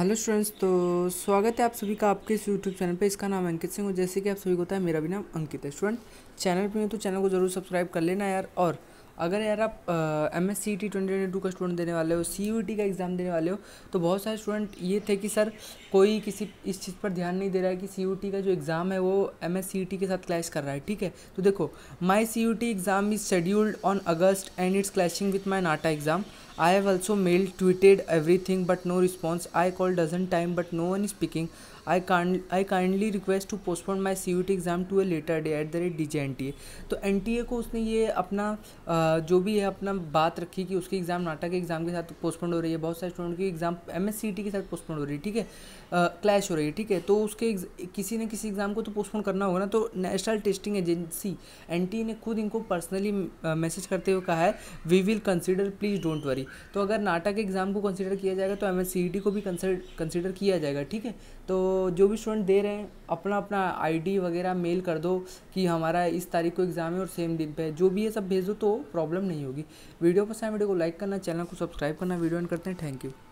hello students तो स्वागत है आप सभी का आपके इस यूट्यूब चैनल पे इसका नाम अंकित सिंह और जैसे कि आप सभी को पता है मेरा भी नाम अंकित है स्टूडेंट चैनल पे हैं तो चैनल को जरूर सब्सक्राइब कर लेना यार और अगर यार आप M S C T twenty twenty two का स्टूडेंट देने वाले हो सी यू टी का एग्ज़ाम देने वाले हो तो बहुत सारे स्टूडेंट ये थे कि सर कोई किसी इस चीज़ पर ध्यान नहीं दे रहा है कि सी यू टी का जो एग्ज़ाम है वो एम एस सी टी के साथ क्लैश कर रहा है ठीक है तो देखो my C U T exam is scheduled on August and it's clashing with my NATA exam I have also mailed, tweeted everything but no response I call dozen time but no is speaking I can't I kindly request to postpone my C U T exam to a later day at the rate D J N T A to N T ए को उसने ये अपना जो भी है अपना बात रखी कि उसकी एग्ज़ाम नाटक के एग्ज़ाम के साथ पोस्टपोन हो रही है बहुत सारे स्टूडेंट की exam M S C T के साथ पोस्टपोन हो रही है ठीक है क्लैश हो रही है ठीक है तो उसके किसी न किसी एग्ज़ाम को तो पोस्टपोन करना होगा ना तो national testing agency N T A ने खुद इनको पर्सनली मैसेज करते हुए कहा है we will consider please don't worry तो अगर नाटक एग्ज़ाम को कंसिडर किया जाएगा तो एम एस e को भी कंसिडर किया जाएगा ठीक है तो जो भी स्टूडेंट दे रहे हैं अपना अपना आईडी वगैरह मेल कर दो कि हमारा इस तारीख को एग्ज़ाम है और सेम दिन पे जो भी है सब भेज दो तो प्रॉब्लम नहीं होगी वीडियो पसंद है वीडियो को लाइक करना चैनल को सब्सक्राइब करना वीडियो एंड करते हैं थैंक यू